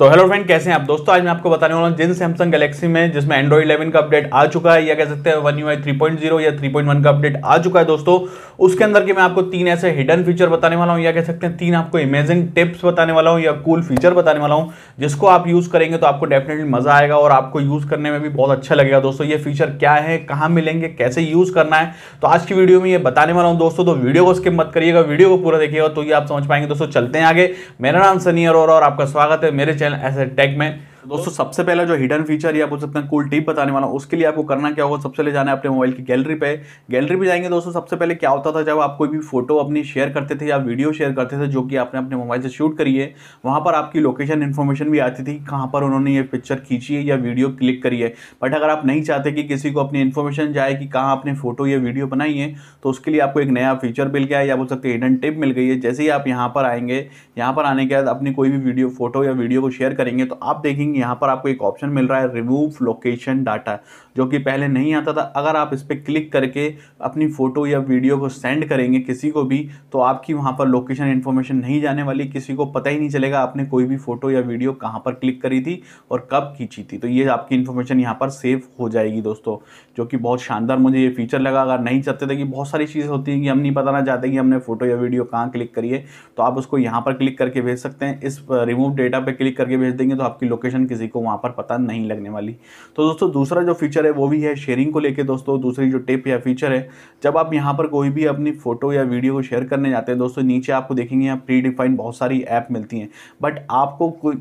तो hello friend कैसे हैं आप दोस्तों आज मैं आपको बताने वाला हूँ जिन सैमसंग गैलेक्सी में जिसमें एंड्रॉइड 11 का अपडेट आ चुका है या कह सकते हैं वन यू आई थ्री या 3.1 का अपडेट आ चुका है दोस्तों उसके अंदर के मैं आपको तीन ऐसे हिडन फीचर बताने वाला हूँ या कह सकते हैं तीन आपको इमेजिंग टिप्स बताने वाला हूँ या कूल फीचर बताने वाला हूँ जिसको आप यूज़ करेंगे तो आपको डेफिनेटली मज़ा आएगा और आपको यूज़ करने में भी बहुत अच्छा लगेगा दोस्तों ये फीचर क्या है कहाँ मिलेंगे कैसे यूज़ करना है तो आज की वीडियो में ये बताने वाला हूँ दोस्तों तो वीडियो को स्किप मत करिएगा वीडियो को पूरा देखिएगा तो ये आप समझ पाएंगे दोस्तों चलते हैं आगे मेरा नाम सनी अरोरा और आपका स्वागत है मेरे channel as a tech man दोस्तों सबसे पहला जो हिडन फीचर या बोल सकते हैं कूल टिप बताने वाला उसके लिए आपको करना क्या होगा सबसे ले जाना है अपने मोबाइल की गैलरी पे गैलरी पे जाएंगे दोस्तों सबसे पहले क्या होता था जब आप कोई भी फोटो अपनी शेयर करते थे या वीडियो शेयर करते थे जो कि आपने अपने मोबाइल से शूट करी है वहाँ पर आपकी लोकेशन इन्फॉर्मेशन भी आती थी कहाँ पर उन्होंने ये पिक्चर खींची है या वीडियो क्लिक करी है बट अगर आप नहीं चाहते कि किसी को अपनी इन्फॉर्मेशन जाए कि कहाँ आपने फोटो या वीडियो बनाई है तो उसके लिए आपको एक नया फीचर मिल गया या बोल सकते हैं हिडन टिप मिल गई है जैसे ही आप यहाँ पर आएंगे यहाँ पर आने के बाद अपनी कोई भी वीडियो फोटो या वीडियो को शेयर करेंगे तो आप देखेंगे सेटिंग यहाँ पर आपको एक ऑप्शन मिल रहा है रिमूव लोकेशन डाटा जो कि पहले नहीं आता था अगर आप इस पर क्लिक करके अपनी फ़ोटो या वीडियो को सेंड करेंगे किसी को भी तो आपकी वहाँ पर लोकेशन इन्फॉर्मेशन नहीं जाने वाली किसी को पता ही नहीं चलेगा आपने कोई भी फ़ोटो या वीडियो कहाँ पर क्लिक करी थी और कब खींची थी तो ये आपकी इन्फॉर्मेशन यहाँ पर सेव हो जाएगी दोस्तों जो कि बहुत शानदार मुझे ये फीचर लगा अगर नहीं चाहते थे कि बहुत सारी चीज़ें होती हैं कि हम नहीं बताना चाहते कि हमने फ़ोटो या वीडियो कहाँ क्लिक करिए तो आप उसको यहाँ पर क्लिक करके भेज सकते हैं इस रिमूव डेटा पर क्लिक करके भेज देंगे तो आपकी लोकेशन इन्फॉर्मेशन किसी को वहाँ पर पता नहीं लगने वाली तो दोस्तों दूसरा जो फीचर है वो भी है शेयरिंग को लेकर दोस्तों दूसरी जो टिप या फीचर है जब आप यहाँ पर कोई भी अपनी फोटो या वीडियो को शेयर करने जाते हैं दोस्तों नीचे आपको देखेंगे यहाँ प्री डिफाइंड बहुत सारी ऐप मिलती हैं बट आपको कोई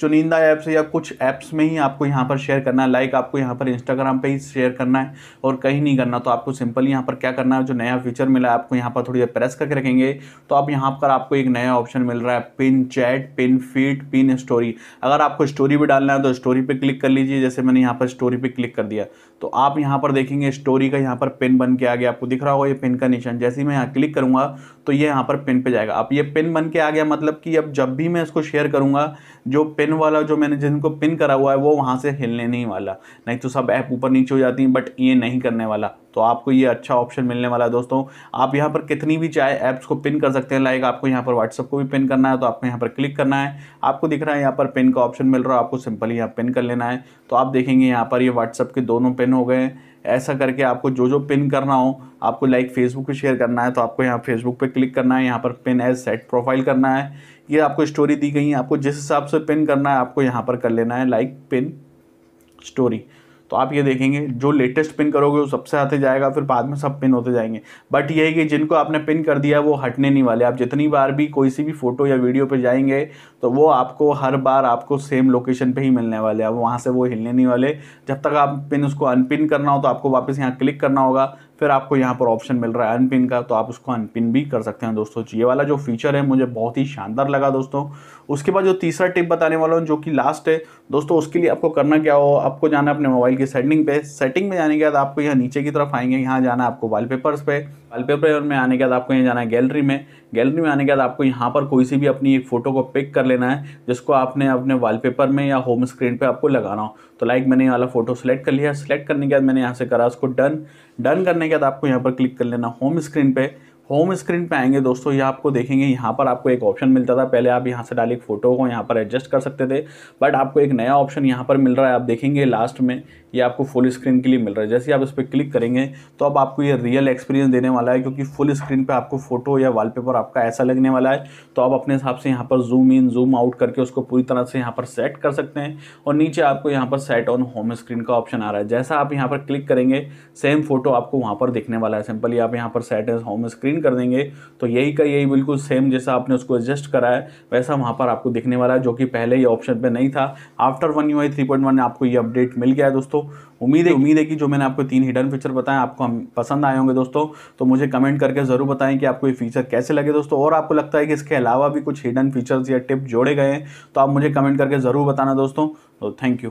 चुनिंदा ऐप्स या कुछ ऐप्स में ही आपको यहाँ पर शेयर करना है लाइक आपको यहाँ पर इंस्टाग्राम पे ही शेयर करना है और कहीं नहीं करना तो आपको सिंपल यहाँ पर क्या करना है जो नया फीचर मिला है आपको यहाँ पर थोड़ी देर प्रेस करके रखेंगे तो आप यहाँ पर आपको एक नया ऑप्शन मिल रहा है pin chat pin feed pin story अगर आपको स्टोरी भी डालना है तो स्टोरी पर क्लिक कर लीजिए जैसे मैंने यहाँ पर स्टोरी पर क्लिक कर दिया तो आप यहाँ पर देखेंगे स्टोरी का यहाँ पर पिन बन के आ गया आपको दिख रहा होगा ये पिन का निशान जैसे ही मैं यहाँ क्लिक करूँगा तो ये यहाँ पर पिन पर जाएगा अब ये पिन बन के आ गया मतलब कि अब जब भी मैं इसको शेयर करूँगा जो पिन पिन वाला जो मैंने जिनको पिन करा हुआ है वो वहाँ से हिलने नहीं वाला नहीं तो सब ऐप ऊपर नीचे हो जाती हैं बट ये नहीं करने वाला तो आपको ये अच्छा ऑप्शन मिलने वाला है दोस्तों आप यहाँ पर कितनी भी चाहे ऐप्स को पिन कर सकते हैं लाइक आपको यहाँ पर व्हाट्सअप को भी पिन करना है तो आपको यहाँ पर क्लिक करना है आपको दिख रहा है यहाँ पर पिन का ऑप्शन मिल रहा है आपको सिंपली यहाँ पिन कर लेना है तो आप देखेंगे यहाँ पर ये व्हाट्सअप के दोनों पिन हो गए ऐसा करके आपको जो जो पिन करना हो आपको लाइक फेसबुक पर शेयर करना है तो आपको यहाँ फेसबुक पर क्लिक करना है यहाँ पर पिन एज सेट प्रोफाइल करना है ये आपको स्टोरी दी गई है आपको जिस हिसाब से पिन करना है आपको यहाँ पर कर लेना है लाइक पिन स्टोरी तो आप ये देखेंगे जो लेटेस्ट पिन करोगे वो सबसे आते जाएगा फिर बाद में सब पिन होते जाएंगे बट ये है कि जिनको आपने पिन कर दिया वो हटने नहीं वाले आप जितनी बार भी कोई सी भी फ़ोटो या वीडियो पर जाएंगे तो वो आपको हर बार आपको सेम लोकेशन पर ही मिलने वाले हैं वहाँ से वो हिलने नहीं वाले जब तक आप पिन उसको अनपिन करना हो तो आपको वापस यहाँ क्लिक करना होगा फिर आपको यहाँ पर ऑप्शन मिल रहा है अनपिन का तो आप उसको अनपिन भी कर सकते हैं दोस्तों तो ये वाला जो फीचर है मुझे बहुत ही शानदार लगा दोस्तों उसके बाद जो तीसरा टिप बताने वाला हूँ जो कि लास्ट है दोस्तों उसके लिए आपको करना क्या हो आपको जाना अपने मोबाइल की सेटिंग पे सेटिंग में जाने के बाद आपको यहाँ नीचे की तरफ आएंगे यहाँ जाना आपको आपको वालपेपर्स पे वाल में आने के बाद आपको यहाँ जाना है गैलरी में गैलरी में आने के बाद आपको यहाँ पर कोई सी भी अपनी एक फ़ोटो को पिक कर लेना है जिसको आपने अपने वॉलपेपर में या होम स्क्रीन पे आपको लगाना हो तो लाइक मैंने ये वाला फ़ोटो सेलेक्ट कर लिया सेलेक्ट करने के बाद मैंने यहाँ से करा उसको डन डन करने के बाद आपको यहाँ पर क्लिक कर लेना होम स्क्रीन पर होम स्क्रीन पे आएंगे दोस्तों ये आपको देखेंगे यहाँ पर आपको एक ऑप्शन मिलता था पहले आप यहाँ से डाली फ़ोटो को यहाँ पर एडजस्ट कर सकते थे बट आपको एक नया ऑप्शन यहाँ पर मिल रहा है आप देखेंगे लास्ट में ये आपको फुल स्क्रीन के लिए मिल रहा है जैसे आप इस पर क्लिक करेंगे तो अब आपको ये रियल एक्सपीरियंस देने वाला है क्योंकि फुल स्क्रीन पर आपको फोटो या वॉलपेपर आपका ऐसा लगने वाला है तो आप अपने हिसाब से यहाँ पर जूम इन जूम आउट करके उसको पूरी तरह से यहाँ पर सेट कर सकते हैं और नीचे आपको यहाँ पर सेट ऑन होम स्क्रीन का ऑप्शन आ रहा है जैसा आप यहाँ पर क्लिक करेंगे सेम फोटो आपको वहाँ पर दिखने वाला है सिंपली आप यहाँ पर सेट एज होम स्क्रीन कर देंगे तो यही का यही बिल्कुल सेम जैसा आपने उसको एडजस्ट करा है वैसा वहाँ पर आपको दिखने वाला है जो कि पहले ही ऑप्शन पर नहीं था after one U I three point one आपको ये अपडेट मिल गया है दोस्तों दोस्तों उम्मीद है उम्मीद है कि जो मैंने आपको तीन हिडन फीचर बताया आपको हम पसंद आए होंगे दोस्तों तो मुझे कमेंट करके ज़रूर बताएं कि आपको ये फीचर कैसे लगे दोस्तों और आपको लगता है कि इसके अलावा भी कुछ हिडन फीचर्स या टिप जोड़े गए हैं तो आप मुझे कमेंट करके ज़रूर बताना दोस्तों तो थैंक यू